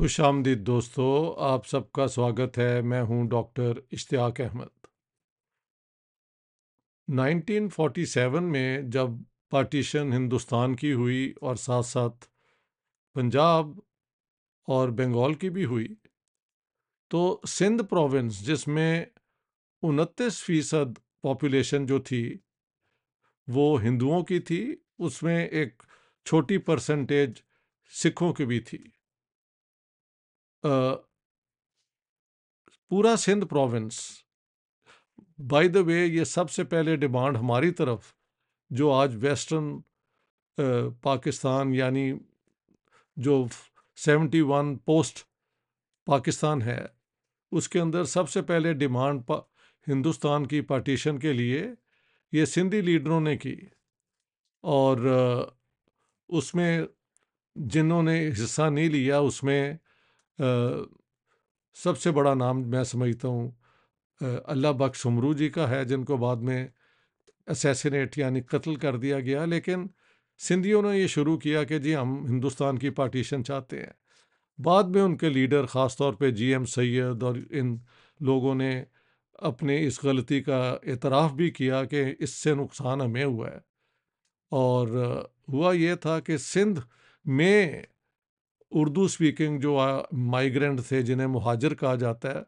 खुश आमदीद दोस्तों आप सबका स्वागत है मैं हूं डॉक्टर इश्तियाक अहमद 1947 में जब पार्टीशन हिंदुस्तान की हुई और साथ साथ पंजाब और बंगाल की भी हुई तो सिंध प्रोविंस जिसमें उनतीस फीसद पॉपुलेशन जो थी वो हिंदुओं की थी उसमें एक छोटी परसेंटेज सिखों की भी थी पूरा Sindh province by the way ये सबसे पहले डिमांड हमारी तरफ जो आज वेस्टर्न पाकिस्तान यानी जो 71 पोस्ट पाकिस्तान है उसके अंदर सबसे पहले डिमांड हिंदुस्तान की पार्टीशन के लिए ये सिंधी लीडरों ने की और उसमें जिन्होंने हिस्सा नहीं लिया उसमें सबसे बड़ा नाम मैं समझता हूँ अल्लाह बख्श हमरू जी का है जिनको बाद में असैसिनेट यानी कत्ल कर दिया गया लेकिन सिंधियों ने ये शुरू किया कि जी हम हिंदुस्तान की पार्टीशन चाहते हैं बाद में उनके लीडर ख़ास तौर पर जी एम सैद और इन लोगों ने अपने इस गलती का एतराफ़ भी किया कि इससे नुकसान हमें हुआ है और हुआ ये था कि सिंध में उर्दू स्पीकिंग जो माइग्रेंट थे जिन्हें मुहाजिर कहा जाता है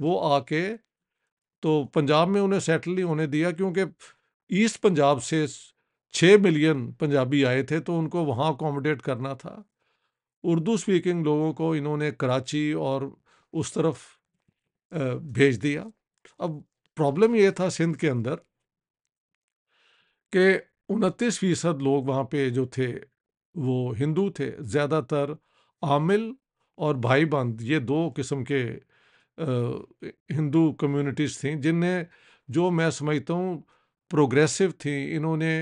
वो आके तो पंजाब में उन्हें सेटल नहीं होने दिया क्योंकि ईस्ट पंजाब से छः मिलियन पंजाबी आए थे तो उनको वहाँ अकोमोडेट करना था उर्दू स्पीकिंग लोगों को इन्होंने कराची और उस तरफ भेज दिया अब प्रॉब्लम ये था सिंध के अंदर कि उनतीस फीसद लोग वहाँ पे जो थे वो हिंदू थे ज़्यादातर आमिल और भाई बंद ये दो किस्म के हिंदू कम्युनिटीज़ थी जिनने जो मैं समझता हूँ प्रोग्रेसिव थी इन्होंने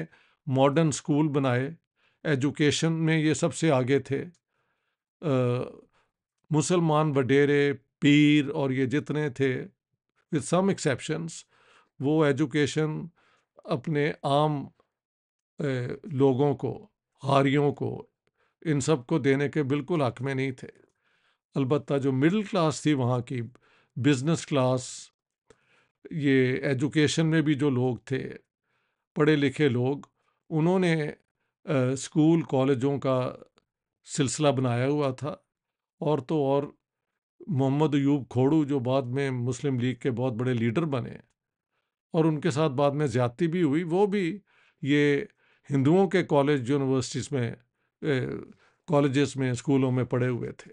मॉडर्न स्कूल बनाए एजुकेशन में ये सबसे आगे थे मुसलमान वडेरे पीर और ये जितने थे विद सम एक्सेप्शंस वो एजुकेशन अपने आम ए, लोगों को हारियों को इन सब को देने के बिल्कुल हक में नहीं थे अलबत् जो मिडिल क्लास थी वहाँ की बिजनेस क्लास ये एजुकेशन में भी जो लोग थे पढ़े लिखे लोग उन्होंने स्कूल कॉलेजों का सिलसिला बनाया हुआ था और तो और मोहम्मद यूब खोड़ू जो बाद में मुस्लिम लीग के बहुत बड़े लीडर बने और उनके साथ बाद में ज़्यादती भी हुई वो भी ये हिंदुओं के कॉलेज यूनिवर्सिटीज़ में कॉलेजेस में स्कूलों में पढ़े हुए थे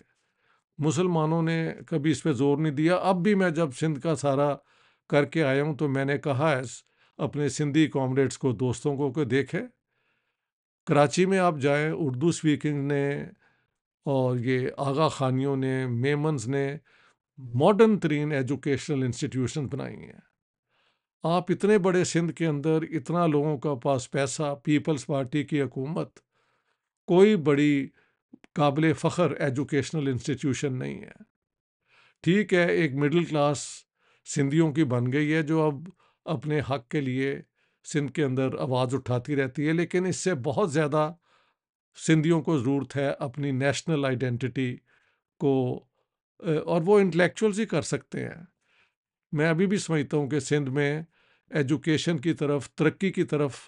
मुसलमानों ने कभी इस पर जोर नहीं दिया अब भी मैं जब सिंध का सारा करके आया हूँ तो मैंने कहा है अपने सिंधी कॉमरेड्स को दोस्तों को देखे कराची में आप जाएं उर्दू स्पीकिंग ने और ये आगा खानियों ने मेमन्स ने मॉडर्न तरीन एजुकेशनल इंस्टीट्यूशन बनाई हैं आप इतने बड़े सिंध के अंदर इतना लोगों का पास पैसा पीपल्स पार्टी की हकूमत कोई बड़ी काबिल फ़ख्र एजुकेशनल इंस्टीट्यूशन नहीं है ठीक है एक मिडिल क्लास सिंधियों की बन गई है जो अब अपने हक के लिए सिंध के अंदर आवाज़ उठाती रहती है लेकिन इससे बहुत ज़्यादा सिंधियों को ज़रूरत है अपनी नेशनल आइडेंटिटी को और वो इंटेलेक्चुअल्स ही कर सकते हैं मैं अभी भी समझता हूँ कि सिंध में एजुकेशन की तरफ तरक्की की तरफ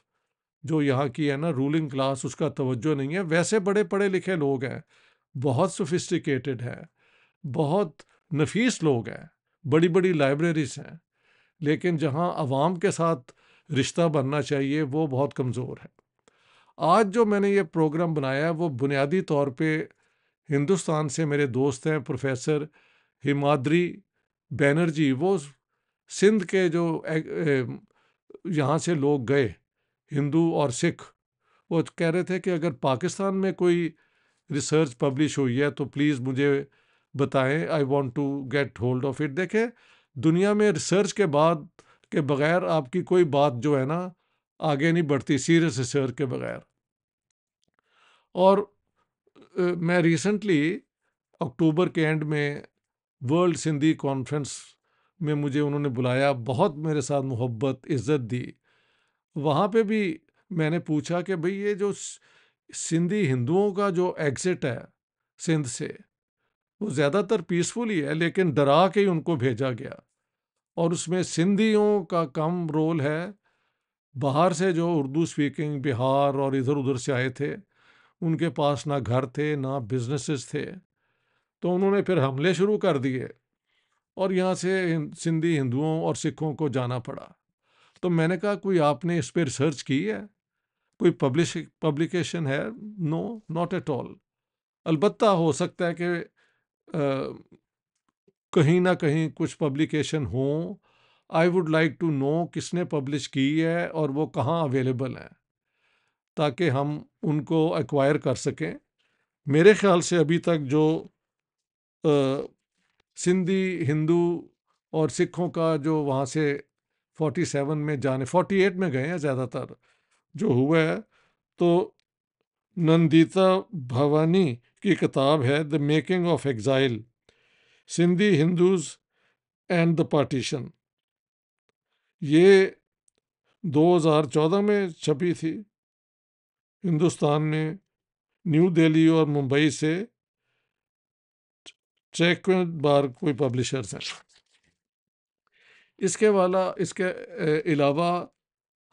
जो यहाँ की है ना रूलिंग क्लास उसका तवज्जो नहीं है वैसे बड़े पढ़े लिखे लोग हैं बहुत सोफिस्टिकेटेड हैं बहुत नफीस लोग हैं बड़ी बड़ी लाइब्रेरीज हैं लेकिन जहाँ आवाम के साथ रिश्ता बनना चाहिए वो बहुत कमज़ोर है आज जो मैंने ये प्रोग्राम बनाया है वो बुनियादी तौर पे हिंदुस्तान से मेरे दोस्त हैं प्रोफेसर हिमाद्री बैनर्जी वो सिंध के जो यहाँ से लोग गए हिंदू और सिख वो कह रहे थे कि अगर पाकिस्तान में कोई रिसर्च पब्लिश हुई है तो प्लीज़ मुझे बताएं I want to get hold of it देखें दुनिया में रिसर्च के बाद के बगैर आपकी कोई बात जो है ना आगे नहीं बढ़ती सीरियस रिसर्च के बगैर और मैं रिसेंटली अक्टूबर के एंड में वर्ल्ड सिंधी कॉन्फ्रेंस में मुझे उन्होंने बुलाया बहुत मेरे साथ मोहब्बत इज़्ज़त दी वहाँ पे भी मैंने पूछा कि भाई ये जो सिंधी हिंदुओं का जो एग्ज़िट है सिंध से वो ज़्यादातर पीसफुल ही है लेकिन डरा के ही उनको भेजा गया और उसमें सिंधियों का कम रोल है बाहर से जो उर्दू स्पीकिंग बिहार और इधर उधर से आए थे उनके पास ना घर थे ना बिजनेसेस थे तो उन्होंने फिर हमले शुरू कर दिए और यहाँ से सिंधी हिंदुओं और सिखों को जाना पड़ा तो मैंने कहा कोई आपने इस पर रिसर्च की है कोई पब्लिश पब्लिकेशन है नो नॉट एट ऑल अलबत् हो सकता है कि कहीं ना कहीं कुछ पब्लिकेशन हो I would like to know किसने पब्लिश की है और वो कहाँ अवेलेबल है ताकि हम उनको एक्वायर कर सकें मेरे ख्याल से अभी तक जो आ, सिंधी हिंदू और सिखों का जो वहाँ से फोर्टी सेवन में जाने फोर्टी एट में गए हैं ज़्यादातर जो हुआ है तो नंदिता भवानी की किताब है the making of exile Sindhi Hindus and the partition ये 2014 में छपी थी हिंदुस्तान में न्यू दिल्ली और मुंबई से चेक बार कोई पब्लिशर्स हैं इसके वाला इसके अलावा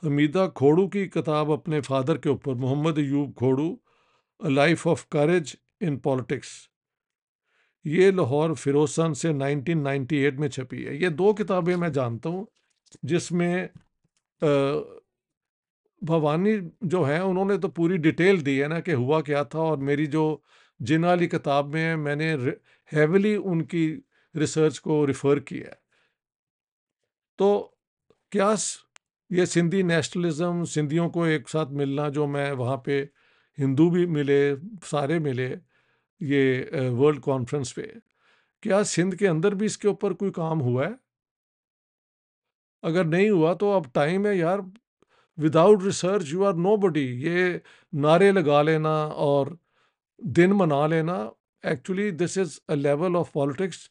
हमीदा खोड़ू की किताब अपने फादर के ऊपर Mohammad Ayub Khuhro life of courage in politics ये लाहौर फिरोसन से 1998 में छपी है ये दो किताबें मैं जानता हूँ जिसमें भवानी जो है उन्होंने तो पूरी डिटेल दी है ना कि हुआ क्या था और मेरी जो जिन वाली किताब में मैंने हैवली उनकी रिसर्च को रिफ़र किया है तो क्या ये सिंधी नेशनलिज्म सिंधियों को एक साथ मिलना जो मैं वहाँ पे हिंदू भी मिले सारे मिले ये वर्ल्ड कॉन्फ्रेंस पे क्या सिंध के अंदर भी इसके ऊपर कोई काम हुआ है अगर नहीं हुआ तो अब टाइम है यार without research you are nobody ये नारे लगा लेना और दिन मना लेना actually this is a level of politics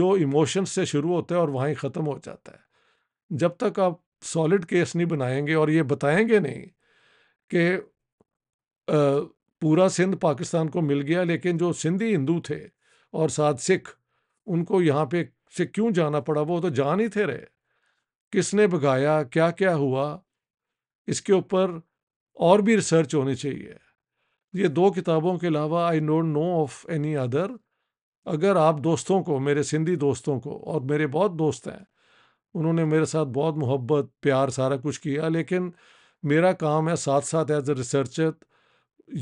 जो इमोशंस से शुरू होता है और वहीं ख़त्म हो जाता है जब तक आप सॉलिड केस नहीं बनाएंगे और ये बताएंगे नहीं कि पूरा सिंध पाकिस्तान को मिल गया लेकिन जो सिंधी हिंदू थे और साथ सिख उनको यहाँ पे से क्यों जाना पड़ा वो तो जान ही थे रहे किसने भगाया क्या क्या हुआ इसके ऊपर और भी रिसर्च होनी चाहिए ये दो किताबों के अलावा I don't know of any other अगर आप दोस्तों को मेरे सिंधी दोस्तों को और मेरे बहुत दोस्त हैं उन्होंने मेरे साथ बहुत मोहब्बत प्यार सारा कुछ किया लेकिन मेरा काम है साथ साथ एज ए रिसर्चर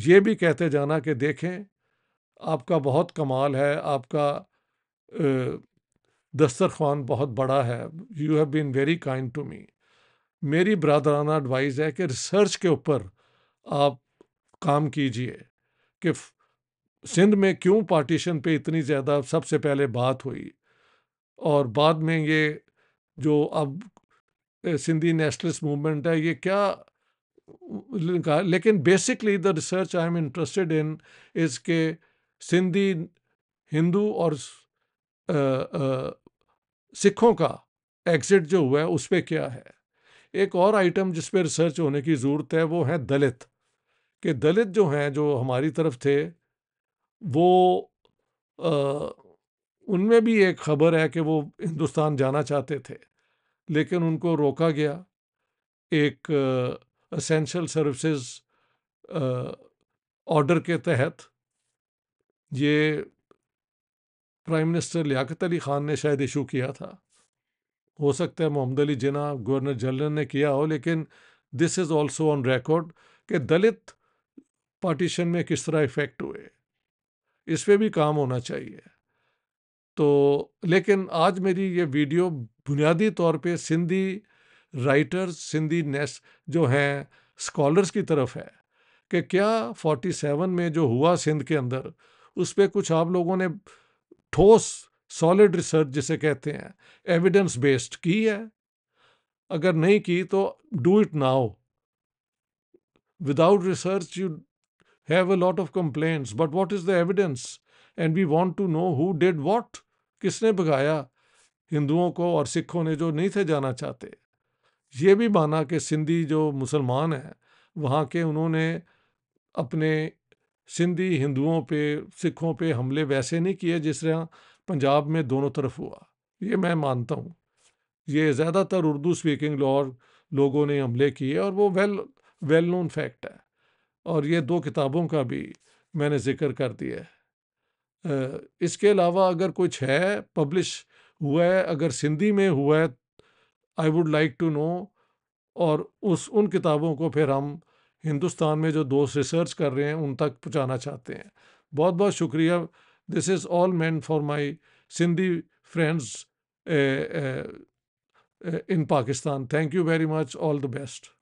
ये भी कहते जाना कि देखें आपका बहुत कमाल है आपका दस्तरखान बहुत बड़ा है you have been very kind to me मेरी बरदराना एडवाइस है कि रिसर्च के ऊपर आप काम कीजिए कि सिंध में क्यों पार्टीशन पे इतनी ज़्यादा सबसे पहले बात हुई और बाद में ये जो अब सिंधी नेशनलिस्ट मूवमेंट है ये क्या लेकिन basically the research I am interested in is के सिंधी हिंदू और सिखों का एग्ज़िट जो हुआ है उस पर क्या है एक और आइटम जिस पर रिसर्च होने की ज़रूरत है वो है दलित कि दलित जो हैं जो हमारी तरफ थे वो आ, उनमें भी एक खबर है कि वो हिंदुस्तान जाना चाहते थे लेकिन उनको रोका गया एक असेंशल सर्विसेज ऑर्डर के तहत ये प्राइम मिनिस्टर लियाकत अली ख़ान ने शायद इशू किया था हो सकता है मोहम्मद अली जिना गवर्नर जनरल ने किया हो लेकिन this is also on record कि दलित पार्टीशन में किस तरह इफ़ेक्ट हुए इस पर भी काम होना चाहिए तो लेकिन आज मेरी ये वीडियो बुनियादी तौर पे सिंधी राइटर्स सिंधी नेस जो हैं स्कॉलर्स की तरफ है कि क्या 47 में जो हुआ सिंध के अंदर उस पर कुछ आप लोगों ने ठोस सॉलिड रिसर्च जिसे कहते हैं एविडेंस बेस्ड की है अगर नहीं की तो do it now without research you have a lot of complaints but what is the evidence and we want to know who did what किसने भगाया हिंदुओं को और सिखों ने जो नहीं थे जाना चाहते ये भी माना कि सिंधी जो मुसलमान हैं वहाँ के उन्होंने अपने सिंधी हिंदुओं पे सिखों पे हमले वैसे नहीं किए जिस तरह पंजाब में दोनों तरफ हुआ ये मैं मानता हूँ ये ज़्यादातर उर्दू स्पीकिंग लोग लोगों ने हमले किए और वो वेल वेल नोन फैक्ट है और ये दो किताबों का भी मैंने ज़िक्र कर दिया है इसके अलावा अगर कुछ है पब्लिश हुआ है अगर सिंधी में हुआ है I would like to know और उस उन किताबों को फिर हम हिंदुस्तान में जो दोस्त रिसर्च कर रहे हैं उन तक पहुँचाना चाहते हैं बहुत बहुत शुक्रिया this is all man for my Sindhi friends in Pakistan thank you very much all the best